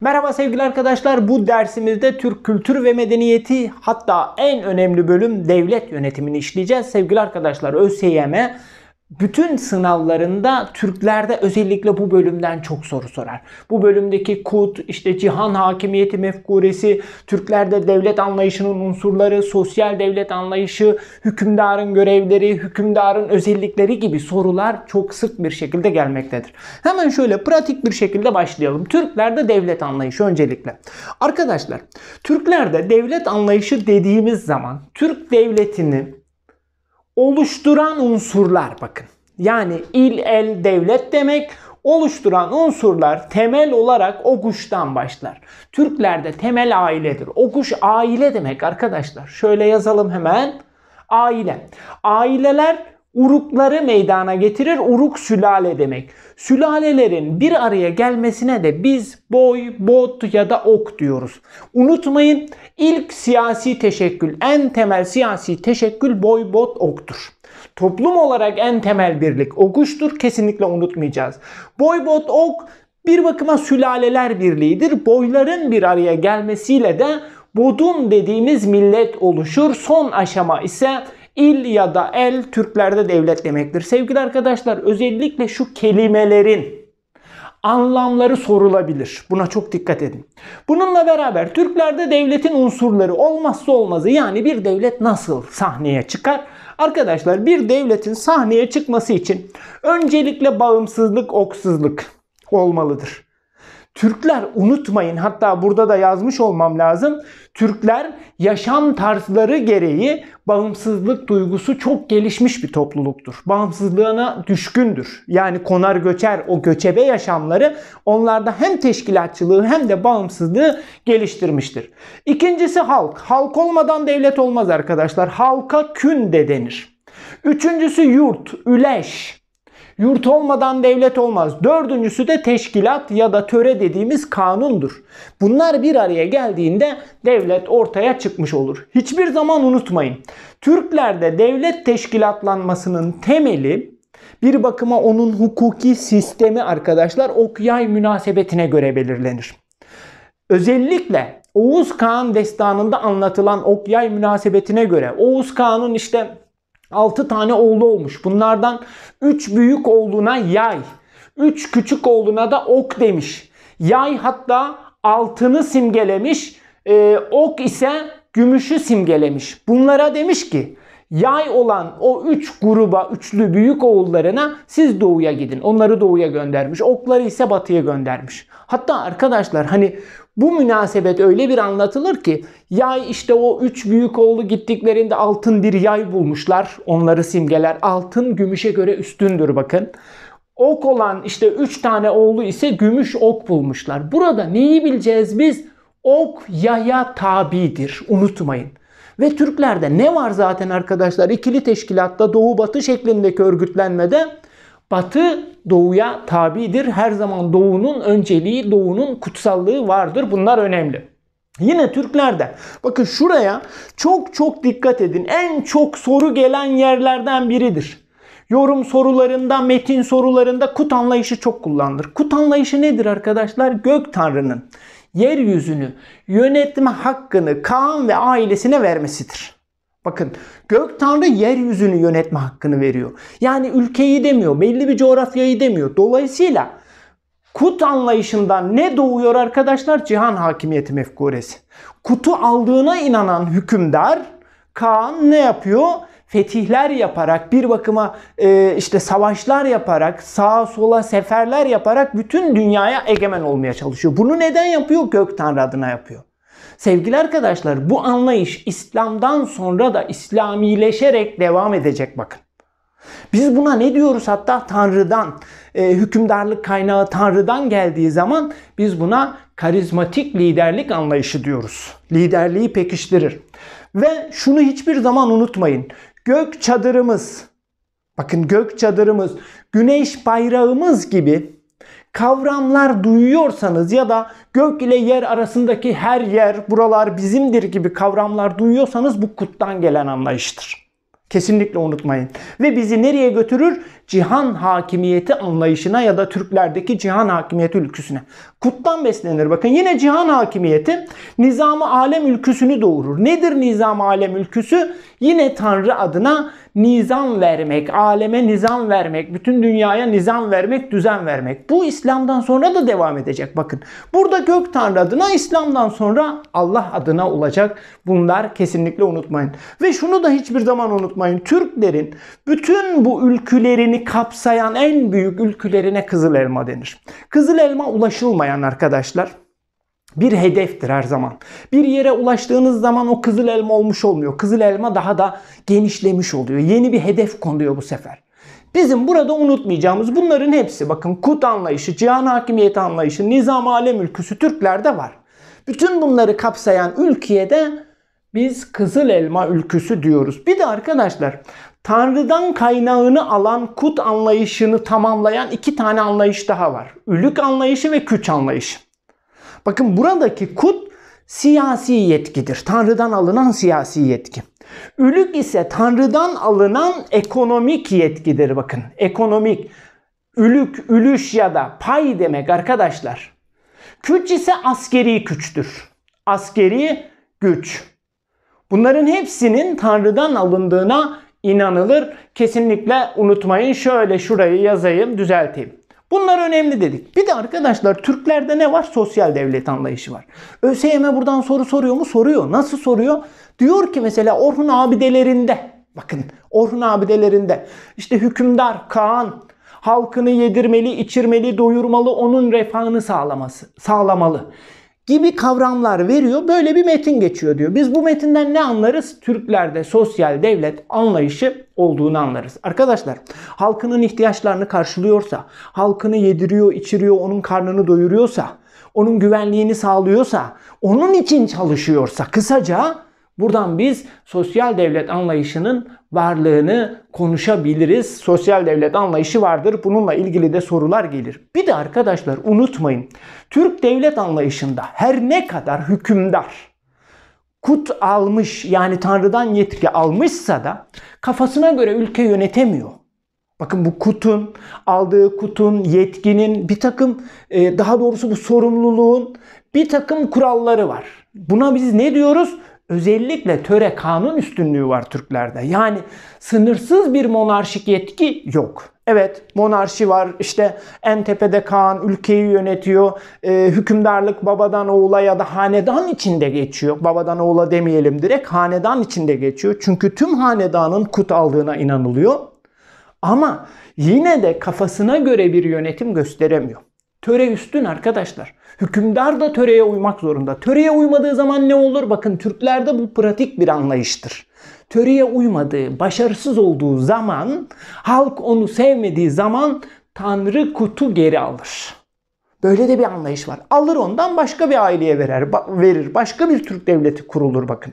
Merhaba sevgili arkadaşlar. Bu dersimizde Türk kültür ve medeniyeti hatta en önemli bölüm devlet yönetimini işleyeceğiz. Sevgili arkadaşlar ÖSYM'e bütün sınavlarında Türklerde özellikle bu bölümden çok soru sorar. Bu bölümdeki kut, işte cihan hakimiyeti mefkuresi, Türklerde devlet anlayışının unsurları, sosyal devlet anlayışı, hükümdarın görevleri, hükümdarın özellikleri gibi sorular çok sık bir şekilde gelmektedir. Hemen şöyle pratik bir şekilde başlayalım. Türklerde devlet anlayışı öncelikle. Arkadaşlar, Türklerde devlet anlayışı dediğimiz zaman Türk devletini oluşturan unsurlar bakın. Yani il, el, devlet demek oluşturan unsurlar temel olarak o kuştan başlar. Türklerde temel ailedir. O kuş aile demek arkadaşlar. Şöyle yazalım hemen. Aile. Aileler urukları meydana getirir. Uruk sülale demek. Sülalelerin bir araya gelmesine de biz boy, bot ya da ok diyoruz. Unutmayın ilk siyasi teşekkül, en temel siyasi teşekkül boy, bot, oktur. Toplum olarak en temel birlik okuştur. Kesinlikle unutmayacağız. Boy, bot, ok bir bakıma sülaleler birliğidir. Boyların bir araya gelmesiyle de bodun dediğimiz millet oluşur. Son aşama ise İl ya da el Türklerde devlet demektir. Sevgili arkadaşlar özellikle şu kelimelerin anlamları sorulabilir. Buna çok dikkat edin. Bununla beraber Türklerde devletin unsurları olmazsa olmazı yani bir devlet nasıl sahneye çıkar? Arkadaşlar bir devletin sahneye çıkması için öncelikle bağımsızlık, oksuzluk olmalıdır. Türkler unutmayın hatta burada da yazmış olmam lazım. Türkler yaşam tarzları gereği bağımsızlık duygusu çok gelişmiş bir topluluktur. Bağımsızlığına düşkündür. Yani konar göçer o göçebe yaşamları onlarda hem teşkilatçılığı hem de bağımsızlığı geliştirmiştir. İkincisi halk. Halk olmadan devlet olmaz arkadaşlar. Halka kün de denir. Üçüncüsü yurt, üleş. Yurt olmadan devlet olmaz. Dördüncüsü de teşkilat ya da töre dediğimiz kanundur. Bunlar bir araya geldiğinde devlet ortaya çıkmış olur. Hiçbir zaman unutmayın. Türklerde devlet teşkilatlanmasının temeli bir bakıma onun hukuki sistemi arkadaşlar ok yay münasebetine göre belirlenir. Özellikle Oğuz Kağan destanında anlatılan ok yay münasebetine göre Oğuz Kağan'ın işte 6 tane oğlu olmuş. Bunlardan 3 büyük oğluna yay, 3 küçük oğluna da ok demiş. Yay hatta altını simgelemiş, e, ok ise gümüşü simgelemiş. Bunlara demiş ki yay olan o üç gruba, üçlü büyük oğullarına siz doğuya gidin. Onları doğuya göndermiş. Okları ise batıya göndermiş. Hatta arkadaşlar hani bu münasebet öyle bir anlatılır ki yay işte o üç büyük oğlu gittiklerinde altın bir yay bulmuşlar. Onları simgeler. Altın gümüşe göre üstündür bakın. Ok olan işte üç tane oğlu ise gümüş ok bulmuşlar. Burada neyi bileceğiz biz? Ok yaya tabidir. Unutmayın. Ve Türklerde ne var zaten arkadaşlar? İkili teşkilatta doğu batı şeklindeki örgütlenmede Batı doğuya tabidir. Her zaman doğunun önceliği, doğunun kutsallığı vardır. Bunlar önemli. Yine Türklerde. Bakın şuraya çok çok dikkat edin. En çok soru gelen yerlerden biridir. Yorum sorularında, metin sorularında kut anlayışı çok kullanılır. Kut anlayışı nedir arkadaşlar? Gök tanrının yeryüzünü yönetme hakkını Kaan ve ailesine vermesidir. Bakın gök tanrı yeryüzünü yönetme hakkını veriyor. Yani ülkeyi demiyor, belli bir coğrafyayı demiyor. Dolayısıyla Kut anlayışından ne doğuyor arkadaşlar? Cihan hakimiyeti mefkuresi. Kutu aldığına inanan hükümdar Kaan ne yapıyor? Fetihler yaparak bir bakıma e, işte savaşlar yaparak sağa sola seferler yaparak bütün dünyaya egemen olmaya çalışıyor. Bunu neden yapıyor? Gök Tanrı adına yapıyor. Sevgili arkadaşlar bu anlayış İslam'dan sonra da İslamileşerek devam edecek bakın. Biz buna ne diyoruz hatta Tanrı'dan, e, hükümdarlık kaynağı Tanrı'dan geldiği zaman biz buna karizmatik liderlik anlayışı diyoruz. Liderliği pekiştirir. Ve şunu hiçbir zaman unutmayın. Gök çadırımız, bakın gök çadırımız, güneş bayrağımız gibi kavramlar duyuyorsanız ya da gök ile yer arasındaki her yer buralar bizimdir gibi kavramlar duyuyorsanız bu kuttan gelen anlayıştır. Kesinlikle unutmayın. Ve bizi nereye götürür? Cihan hakimiyeti anlayışına ya da Türklerdeki cihan hakimiyeti ülküsüne. Kuttan beslenir. Bakın yine cihan hakimiyeti nizamı alem ülküsünü doğurur. Nedir nizam alem ülküsü? Yine Tanrı adına nizam vermek, aleme nizam vermek, bütün dünyaya nizam vermek, düzen vermek. Bu İslam'dan sonra da devam edecek bakın. Burada gök Tanrı adına, İslam'dan sonra Allah adına olacak. Bunlar kesinlikle unutmayın. Ve şunu da hiçbir zaman unutmayın. Türklerin bütün bu ülkülerini kapsayan en büyük ülkülerine kızıl elma denir. Kızıl elma ulaşılmayan arkadaşlar bir hedeftir her zaman. Bir yere ulaştığınız zaman o kızıl elma olmuş olmuyor. Kızıl elma daha da genişlemiş oluyor. Yeni bir hedef konuyor bu sefer. Bizim burada unutmayacağımız bunların hepsi bakın kut anlayışı, cihan hakimiyeti anlayışı, nizam alem ülküsü Türklerde var. Bütün bunları kapsayan ülkeye de biz kızıl elma ülküsü diyoruz. Bir de arkadaşlar Tanrı'dan kaynağını alan kut anlayışını tamamlayan iki tane anlayış daha var. Ülük anlayışı ve küç anlayışı. Bakın buradaki kut siyasi yetkidir. Tanrı'dan alınan siyasi yetki. Ülük ise Tanrı'dan alınan ekonomik yetkidir bakın. Ekonomik. Ülük, ülüş ya da pay demek arkadaşlar. Küç ise askeri küçtür. Askeri güç. Bunların hepsinin Tanrı'dan alındığına inanılır. Kesinlikle unutmayın. Şöyle şurayı yazayım, düzelteyim. Bunlar önemli dedik. Bir de arkadaşlar Türklerde ne var? Sosyal devlet anlayışı var. ÖSYM e buradan soru soruyor mu? Soruyor. Nasıl soruyor? Diyor ki mesela Orhun abidelerinde bakın Orhun abidelerinde işte hükümdar Kaan halkını yedirmeli, içirmeli, doyurmalı, onun refahını sağlaması, sağlamalı gibi kavramlar veriyor. Böyle bir metin geçiyor diyor. Biz bu metinden ne anlarız? Türklerde sosyal devlet anlayışı olduğunu anlarız. Arkadaşlar halkının ihtiyaçlarını karşılıyorsa, halkını yediriyor, içiriyor, onun karnını doyuruyorsa, onun güvenliğini sağlıyorsa, onun için çalışıyorsa kısaca Buradan biz sosyal devlet anlayışının varlığını konuşabiliriz. Sosyal devlet anlayışı vardır. Bununla ilgili de sorular gelir. Bir de arkadaşlar unutmayın. Türk devlet anlayışında her ne kadar hükümdar kut almış yani Tanrı'dan yetki almışsa da kafasına göre ülke yönetemiyor. Bakın bu kutun, aldığı kutun, yetkinin bir takım e, daha doğrusu bu sorumluluğun bir takım kuralları var. Buna biz ne diyoruz? özellikle töre kanun üstünlüğü var Türklerde. Yani sınırsız bir monarşik yetki yok. Evet monarşi var işte en tepede Kaan ülkeyi yönetiyor. E, hükümdarlık babadan oğula ya da hanedan içinde geçiyor. Babadan oğula demeyelim direkt hanedan içinde geçiyor. Çünkü tüm hanedanın kut aldığına inanılıyor. Ama yine de kafasına göre bir yönetim gösteremiyor. Töre üstün arkadaşlar. Hükümdar da töreye uymak zorunda. Töreye uymadığı zaman ne olur? Bakın Türklerde bu pratik bir anlayıştır. Töreye uymadığı, başarısız olduğu zaman, halk onu sevmediği zaman Tanrı kutu geri alır. Böyle de bir anlayış var. Alır ondan başka bir aileye verer, verir. Başka bir Türk devleti kurulur bakın.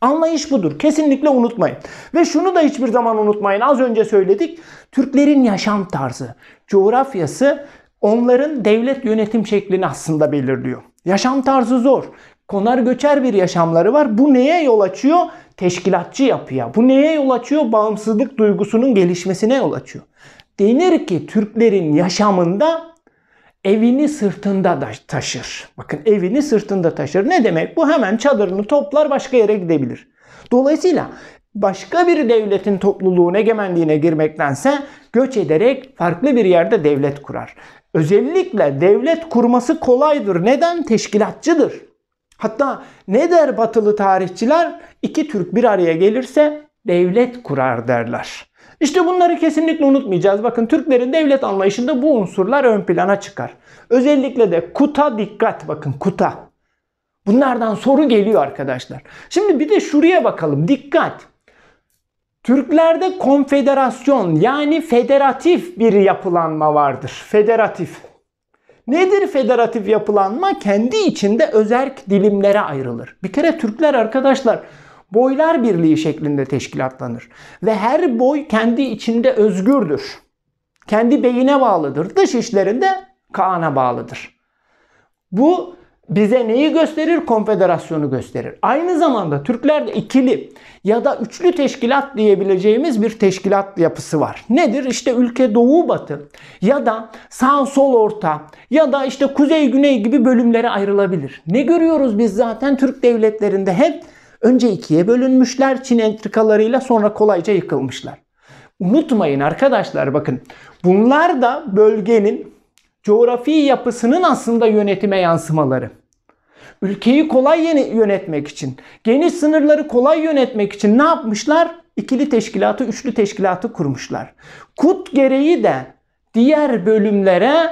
Anlayış budur. Kesinlikle unutmayın. Ve şunu da hiçbir zaman unutmayın. Az önce söyledik. Türklerin yaşam tarzı, coğrafyası onların devlet yönetim şeklini aslında belirliyor. Yaşam tarzı zor. Konar göçer bir yaşamları var. Bu neye yol açıyor? Teşkilatçı yapıya. Bu neye yol açıyor? Bağımsızlık duygusunun gelişmesine yol açıyor. Denir ki Türklerin yaşamında evini sırtında da taşır. Bakın evini sırtında taşır. Ne demek? Bu hemen çadırını toplar başka yere gidebilir. Dolayısıyla başka bir devletin topluluğun egemenliğine girmektense göç ederek farklı bir yerde devlet kurar. Özellikle devlet kurması kolaydır. Neden? Teşkilatçıdır. Hatta ne der batılı tarihçiler? İki Türk bir araya gelirse devlet kurar derler. İşte bunları kesinlikle unutmayacağız. Bakın Türklerin devlet anlayışında bu unsurlar ön plana çıkar. Özellikle de kuta dikkat bakın kuta. Bunlardan soru geliyor arkadaşlar. Şimdi bir de şuraya bakalım. Dikkat. Türklerde konfederasyon yani federatif bir yapılanma vardır. Federatif. Nedir federatif yapılanma? Kendi içinde özerk dilimlere ayrılır. Bir kere Türkler arkadaşlar boylar birliği şeklinde teşkilatlanır. Ve her boy kendi içinde özgürdür. Kendi beyine bağlıdır. Dış işlerinde Kaan'a bağlıdır. Bu bize neyi gösterir? Konfederasyonu gösterir. Aynı zamanda Türklerde ikili ya da üçlü teşkilat diyebileceğimiz bir teşkilat yapısı var. Nedir? İşte ülke doğu batı ya da sağ sol orta ya da işte kuzey güney gibi bölümlere ayrılabilir. Ne görüyoruz biz zaten Türk devletlerinde hep önce ikiye bölünmüşler Çin entrikalarıyla sonra kolayca yıkılmışlar. Unutmayın arkadaşlar bakın bunlar da bölgenin coğrafi yapısının aslında yönetime yansımaları. Ülkeyi kolay yönetmek için, geniş sınırları kolay yönetmek için ne yapmışlar? İkili teşkilatı, üçlü teşkilatı kurmuşlar. Kut gereği de diğer bölümlere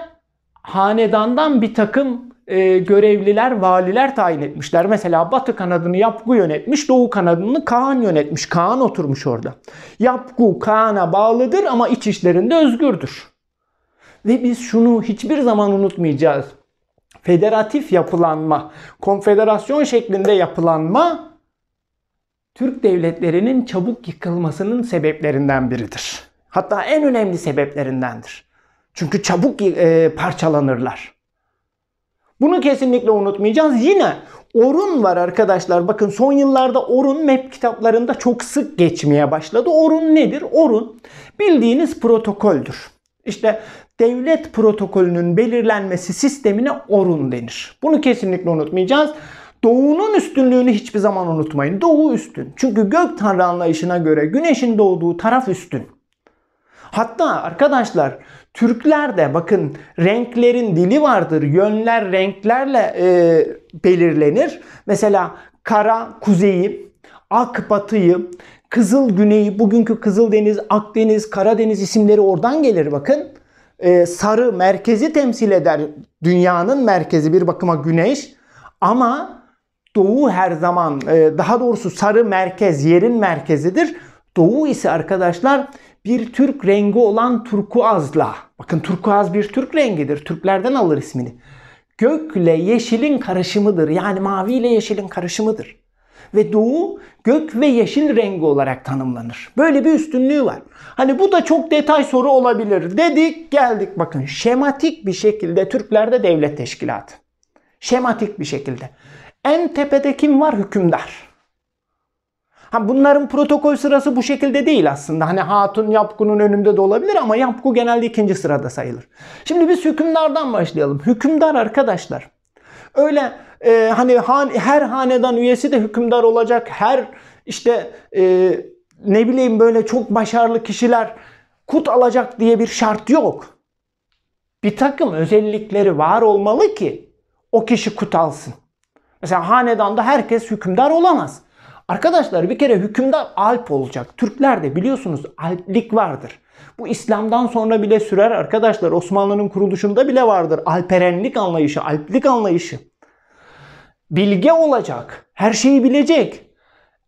hanedandan bir takım e, görevliler, valiler tayin etmişler. Mesela Batı kanadını Yapgu yönetmiş, Doğu kanadını Kaan yönetmiş. Kaan oturmuş orada. Yapgu Kaan'a bağlıdır ama iç işlerinde özgürdür. Ve biz şunu hiçbir zaman unutmayacağız federatif yapılanma, konfederasyon şeklinde yapılanma Türk devletlerinin çabuk yıkılmasının sebeplerinden biridir. Hatta en önemli sebeplerindendir. Çünkü çabuk e, parçalanırlar. Bunu kesinlikle unutmayacağız. Yine Orun var arkadaşlar. Bakın son yıllarda Orun map kitaplarında çok sık geçmeye başladı. Orun nedir? Orun bildiğiniz protokoldür. İşte devlet protokolünün belirlenmesi sistemine orun denir. Bunu kesinlikle unutmayacağız. Doğunun üstünlüğünü hiçbir zaman unutmayın. Doğu üstün. Çünkü gök tanrı anlayışına göre güneşin doğduğu taraf üstün. Hatta arkadaşlar Türklerde bakın renklerin dili vardır. Yönler renklerle e, belirlenir. Mesela kara kuzeyi, ak batıyı, kızıl güneyi, bugünkü Kızıldeniz, Akdeniz, Karadeniz isimleri oradan gelir bakın. E, sarı merkezi temsil eder. Dünyanın merkezi bir bakıma güneş. Ama doğu her zaman e, daha doğrusu sarı merkez yerin merkezidir. Doğu ise arkadaşlar bir Türk rengi olan turkuazla. Bakın turkuaz bir Türk rengidir. Türklerden alır ismini. Gökle yeşilin karışımıdır. Yani mavi ile yeşilin karışımıdır ve doğu gök ve yeşil rengi olarak tanımlanır. Böyle bir üstünlüğü var. Hani bu da çok detay soru olabilir dedik geldik bakın şematik bir şekilde Türklerde devlet teşkilatı. Şematik bir şekilde. En tepede kim var? Hükümdar. Ha bunların protokol sırası bu şekilde değil aslında. Hani Hatun Yapku'nun önünde de olabilir ama Yapku genelde ikinci sırada sayılır. Şimdi biz hükümdardan başlayalım. Hükümdar arkadaşlar Öyle e, hani han, her hanedan üyesi de hükümdar olacak. Her işte e, ne bileyim böyle çok başarılı kişiler kut alacak diye bir şart yok. Bir takım özellikleri var olmalı ki o kişi kut alsın. Mesela hanedanda herkes hükümdar olamaz. Arkadaşlar bir kere hükümdar Alp olacak. Türklerde biliyorsunuz Alplik vardır. Bu İslam'dan sonra bile sürer arkadaşlar. Osmanlı'nın kuruluşunda bile vardır. Alperenlik anlayışı, Alplik anlayışı. Bilge olacak. Her şeyi bilecek.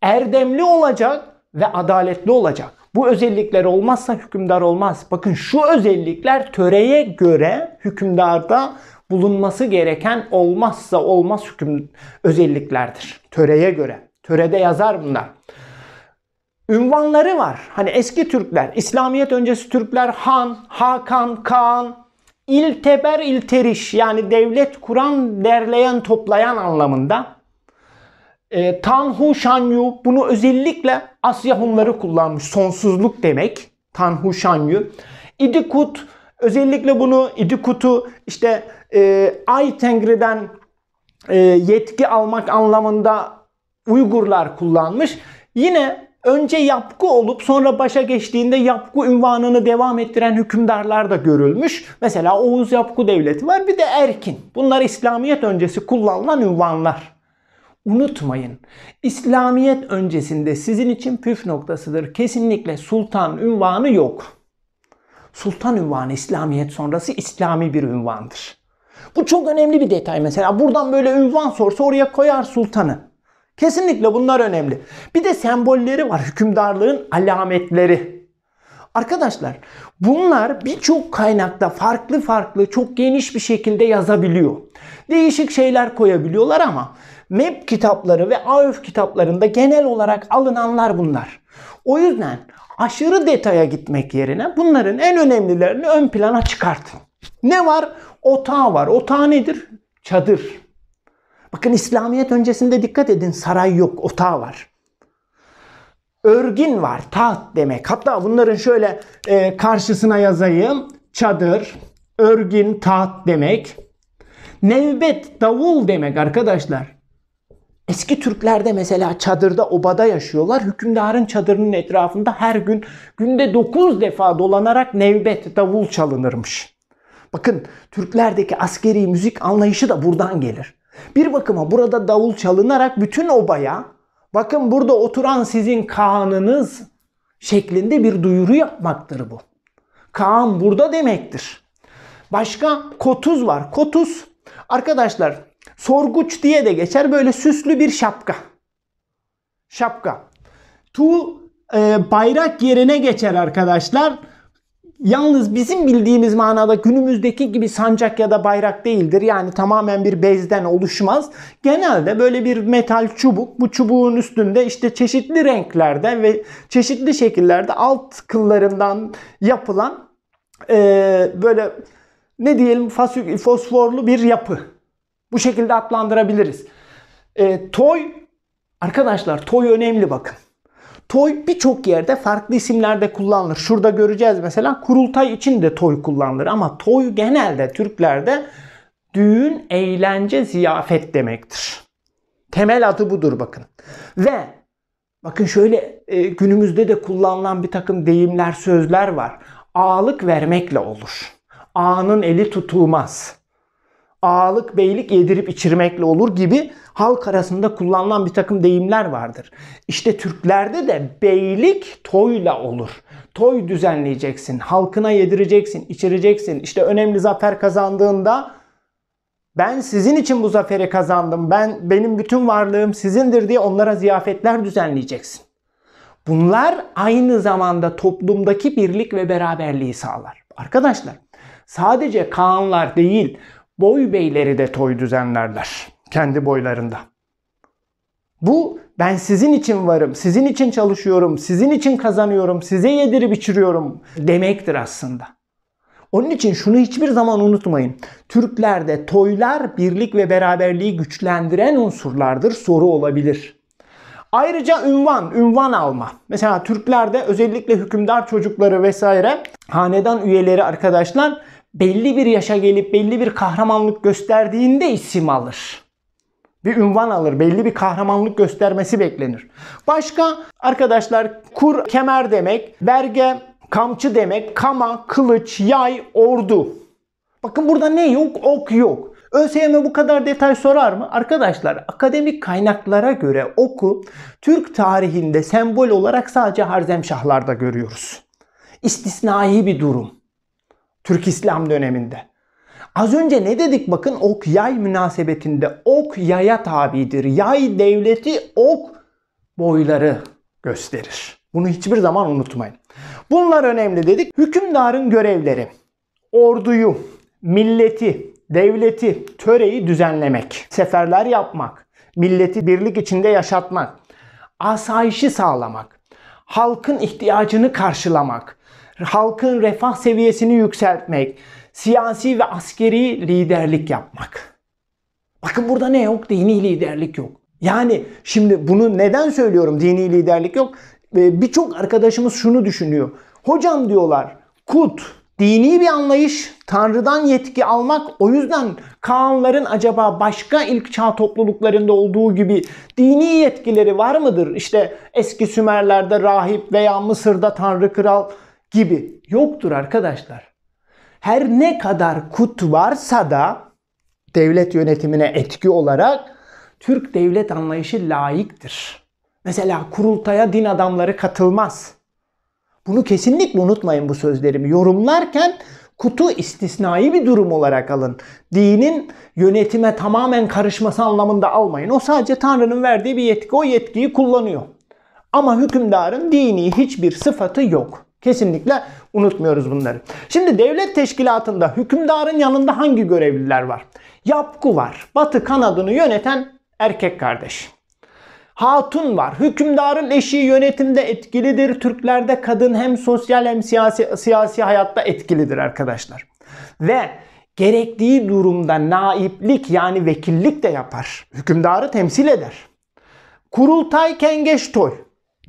Erdemli olacak ve adaletli olacak. Bu özellikler olmazsa hükümdar olmaz. Bakın şu özellikler töreye göre hükümdarda bulunması gereken olmazsa olmaz hüküm özelliklerdir. Töreye göre. Törede yazar bunlar. Ünvanları var. Hani eski Türkler, İslamiyet öncesi Türkler Han, Hakan, Kaan, İlteber, İlteriş yani devlet kuran, derleyen, toplayan anlamında. E, Tanhu, Şanyu bunu özellikle Asya Hunları kullanmış. Sonsuzluk demek. Tanhu, Şanyu. İdikut özellikle bunu İdikut'u işte e, Ay Tengri'den e, yetki almak anlamında Uygurlar kullanmış. Yine önce yapgı olup sonra başa geçtiğinde yapgı ünvanını devam ettiren hükümdarlar da görülmüş. Mesela Oğuz Yapgı Devleti var bir de Erkin. Bunlar İslamiyet öncesi kullanılan ünvanlar. Unutmayın İslamiyet öncesinde sizin için püf noktasıdır. Kesinlikle sultan ünvanı yok. Sultan ünvanı İslamiyet sonrası İslami bir ünvandır. Bu çok önemli bir detay mesela. Buradan böyle ünvan sorsa oraya koyar sultanı. Kesinlikle bunlar önemli. Bir de sembolleri var. Hükümdarlığın alametleri. Arkadaşlar bunlar birçok kaynakta farklı farklı çok geniş bir şekilde yazabiliyor. Değişik şeyler koyabiliyorlar ama MEP kitapları ve AÖF kitaplarında genel olarak alınanlar bunlar. O yüzden aşırı detaya gitmek yerine bunların en önemlilerini ön plana çıkartın. Ne var? Otağı var. Otağı nedir? Çadır. Bakın İslamiyet öncesinde dikkat edin saray yok, otağı var. Örgün var, taht demek. Hatta bunların şöyle e, karşısına yazayım. Çadır, örgün, taht demek. Nevbet, davul demek arkadaşlar. Eski Türklerde mesela çadırda obada yaşıyorlar. Hükümdarın çadırının etrafında her gün günde 9 defa dolanarak nevbet davul çalınırmış. Bakın Türklerdeki askeri müzik anlayışı da buradan gelir. Bir bakıma burada davul çalınarak bütün obaya bakın burada oturan sizin Kaan'ınız şeklinde bir duyuru yapmaktır bu. Kaan burada demektir. Başka kotuz var. Kotuz arkadaşlar sorguç diye de geçer böyle süslü bir şapka. Şapka. Tu e, bayrak yerine geçer arkadaşlar yalnız bizim bildiğimiz manada günümüzdeki gibi sancak ya da bayrak değildir. Yani tamamen bir bezden oluşmaz. Genelde böyle bir metal çubuk. Bu çubuğun üstünde işte çeşitli renklerde ve çeşitli şekillerde alt kıllarından yapılan e, böyle ne diyelim fosforlu bir yapı. Bu şekilde adlandırabiliriz. E, toy arkadaşlar toy önemli bakın. Toy birçok yerde farklı isimlerde kullanılır. Şurada göreceğiz mesela kurultay için de toy kullanılır ama toy genelde Türklerde düğün, eğlence, ziyafet demektir. Temel adı budur bakın. Ve bakın şöyle e, günümüzde de kullanılan bir takım deyimler, sözler var. Ağlık vermekle olur. Ağanın eli tutulmaz ağalık beylik yedirip içirmekle olur gibi halk arasında kullanılan bir takım deyimler vardır. İşte Türklerde de beylik toyla olur. Toy düzenleyeceksin, halkına yedireceksin, içireceksin. İşte önemli zafer kazandığında ben sizin için bu zaferi kazandım. Ben benim bütün varlığım sizindir diye onlara ziyafetler düzenleyeceksin. Bunlar aynı zamanda toplumdaki birlik ve beraberliği sağlar. Arkadaşlar sadece kanlar değil, boy beyleri de toy düzenlerler kendi boylarında. Bu ben sizin için varım, sizin için çalışıyorum, sizin için kazanıyorum, size yedirip içiriyorum demektir aslında. Onun için şunu hiçbir zaman unutmayın. Türklerde toylar birlik ve beraberliği güçlendiren unsurlardır. Soru olabilir. Ayrıca ünvan, ünvan alma. Mesela Türklerde özellikle hükümdar çocukları vesaire hanedan üyeleri arkadaşlar belli bir yaşa gelip belli bir kahramanlık gösterdiğinde isim alır. Bir ünvan alır. Belli bir kahramanlık göstermesi beklenir. Başka arkadaşlar kur kemer demek, berge kamçı demek, kama, kılıç, yay, ordu. Bakın burada ne yok? Ok yok. ÖSYM bu kadar detay sorar mı? Arkadaşlar akademik kaynaklara göre oku Türk tarihinde sembol olarak sadece Harzemşahlarda görüyoruz. İstisnai bir durum. Türk İslam döneminde. Az önce ne dedik bakın ok yay münasebetinde ok yaya tabidir. Yay devleti ok boyları gösterir. Bunu hiçbir zaman unutmayın. Bunlar önemli dedik. Hükümdarın görevleri orduyu, milleti, devleti, töreyi düzenlemek, seferler yapmak, milleti birlik içinde yaşatmak, asayişi sağlamak, halkın ihtiyacını karşılamak, halkın refah seviyesini yükseltmek, siyasi ve askeri liderlik yapmak. Bakın burada ne yok? Dini liderlik yok. Yani şimdi bunu neden söylüyorum dini liderlik yok? Ee, birçok arkadaşımız şunu düşünüyor. Hocam diyorlar kut dini bir anlayış, Tanrı'dan yetki almak o yüzden Kaanların acaba başka ilk çağ topluluklarında olduğu gibi dini yetkileri var mıdır? İşte eski Sümerler'de rahip veya Mısır'da Tanrı kral gibi yoktur arkadaşlar. Her ne kadar kut varsa da devlet yönetimine etki olarak Türk devlet anlayışı layıktır. Mesela kurultaya din adamları katılmaz. Bunu kesinlikle unutmayın bu sözlerimi. Yorumlarken kutu istisnai bir durum olarak alın. Dinin yönetime tamamen karışması anlamında almayın. O sadece Tanrı'nın verdiği bir yetki. O yetkiyi kullanıyor. Ama hükümdarın dini hiçbir sıfatı yok. Kesinlikle unutmuyoruz bunları. Şimdi devlet teşkilatında hükümdarın yanında hangi görevliler var? Yapku var. Batı kanadını yöneten erkek kardeş. Hatun var. Hükümdarın eşi yönetimde etkilidir. Türklerde kadın hem sosyal hem siyasi, siyasi hayatta etkilidir arkadaşlar. Ve gerektiği durumda naiplik yani vekillik de yapar. Hükümdarı temsil eder. Kurultay, kengeştoy.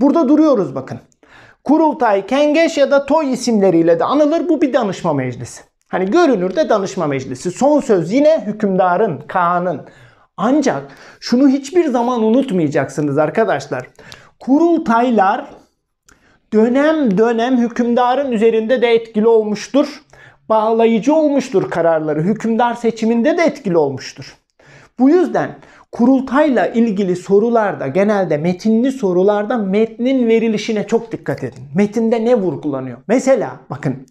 Burada duruyoruz bakın. Kurultay, Kengeş ya da Toy isimleriyle de anılır. Bu bir danışma meclisi. Hani görünürde danışma meclisi. Son söz yine hükümdarın, Kaan'ın. Ancak şunu hiçbir zaman unutmayacaksınız arkadaşlar. Kurultaylar dönem dönem hükümdarın üzerinde de etkili olmuştur. Bağlayıcı olmuştur kararları. Hükümdar seçiminde de etkili olmuştur. Bu yüzden Kurultayla ilgili sorularda genelde metinli sorularda metnin verilişine çok dikkat edin. Metinde ne vurgulanıyor? Mesela bakın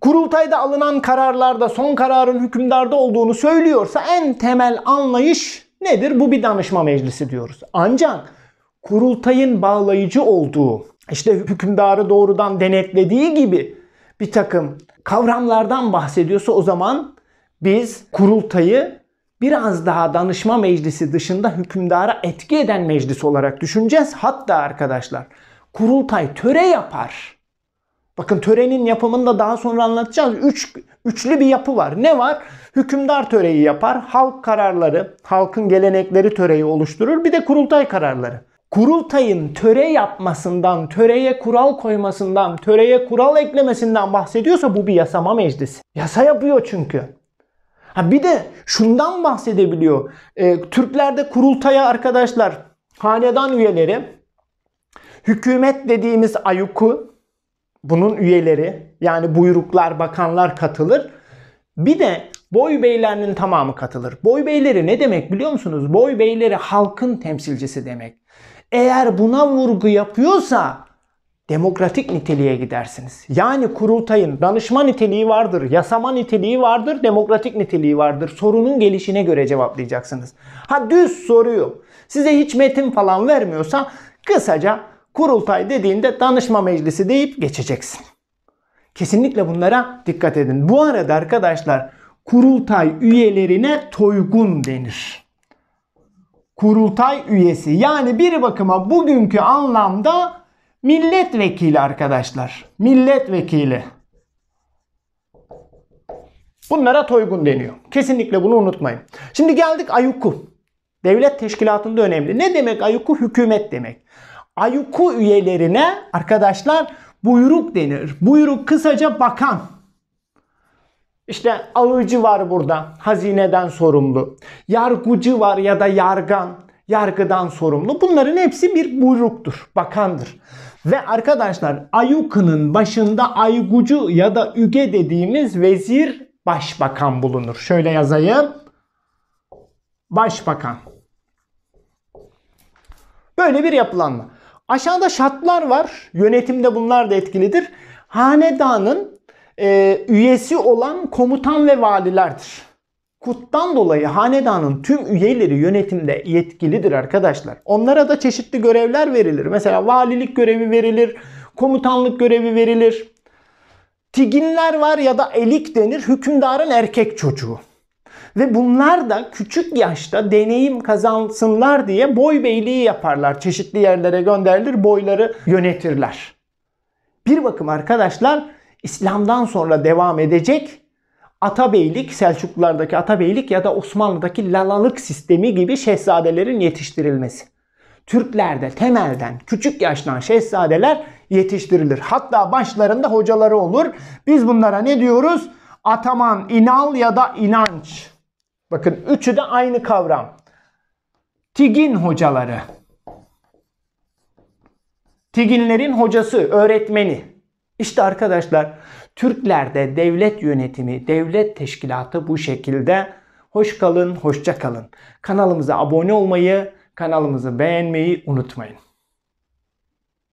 Kurultayda alınan kararlarda son kararın hükümdarda olduğunu söylüyorsa en temel anlayış nedir? Bu bir danışma meclisi diyoruz. Ancak kurultayın bağlayıcı olduğu, işte hükümdarı doğrudan denetlediği gibi bir takım kavramlardan bahsediyorsa o zaman biz kurultayı biraz daha danışma meclisi dışında hükümdara etki eden meclis olarak düşüneceğiz. Hatta arkadaşlar kurultay töre yapar. Bakın törenin yapımını da daha sonra anlatacağız. Üç, üçlü bir yapı var. Ne var? Hükümdar töreyi yapar. Halk kararları, halkın gelenekleri töreyi oluşturur. Bir de kurultay kararları. Kurultayın töre yapmasından, töreye kural koymasından, töreye kural eklemesinden bahsediyorsa bu bir yasama meclisi. Yasa yapıyor çünkü. Ha bir de şundan bahsedebiliyor. E, Türklerde kurultaya arkadaşlar hanedan üyeleri hükümet dediğimiz ayuku bunun üyeleri yani buyruklar, bakanlar katılır. Bir de boy beylerinin tamamı katılır. Boy beyleri ne demek biliyor musunuz? Boy beyleri halkın temsilcisi demek. Eğer buna vurgu yapıyorsa demokratik niteliğe gidersiniz. Yani kurultayın danışma niteliği vardır, yasama niteliği vardır, demokratik niteliği vardır. Sorunun gelişine göre cevaplayacaksınız. Ha düz soruyu size hiç metin falan vermiyorsa kısaca kurultay dediğinde danışma meclisi deyip geçeceksin. Kesinlikle bunlara dikkat edin. Bu arada arkadaşlar kurultay üyelerine toygun denir. Kurultay üyesi yani bir bakıma bugünkü anlamda Milletvekili arkadaşlar. Milletvekili. Bunlara toygun deniyor. Kesinlikle bunu unutmayın. Şimdi geldik ayuku. Devlet teşkilatında önemli. Ne demek ayuku? Hükümet demek. Ayuku üyelerine arkadaşlar buyruk denir. Buyruk kısaca bakan. İşte avcı var burada. Hazineden sorumlu. Yargıcı var ya da yargan yargıdan sorumlu. Bunların hepsi bir buyruktur, bakandır. Ve arkadaşlar Ayuka'nın başında Aygucu ya da Üge dediğimiz vezir başbakan bulunur. Şöyle yazayım. Başbakan. Böyle bir yapılanma. Aşağıda şartlar var. Yönetimde bunlar da etkilidir. Hanedanın e, üyesi olan komutan ve valilerdir. Kuttan dolayı hanedanın tüm üyeleri yönetimde yetkilidir arkadaşlar. Onlara da çeşitli görevler verilir. Mesela valilik görevi verilir, komutanlık görevi verilir. Tiginler var ya da elik denir hükümdarın erkek çocuğu. Ve bunlar da küçük yaşta deneyim kazansınlar diye boy beyliği yaparlar. Çeşitli yerlere gönderilir, boyları yönetirler. Bir bakım arkadaşlar İslam'dan sonra devam edecek Atabeylik, Selçuklulardaki Atabeylik ya da Osmanlı'daki lalalık sistemi gibi şehzadelerin yetiştirilmesi. Türklerde temelden küçük yaştan şehzadeler yetiştirilir. Hatta başlarında hocaları olur. Biz bunlara ne diyoruz? Ataman, inal ya da inanç. Bakın üçü de aynı kavram. Tigin hocaları. Tiginlerin hocası, öğretmeni. İşte arkadaşlar Türklerde devlet yönetimi, devlet teşkilatı bu şekilde. Hoş kalın, hoşça kalın. Kanalımıza abone olmayı, kanalımızı beğenmeyi unutmayın.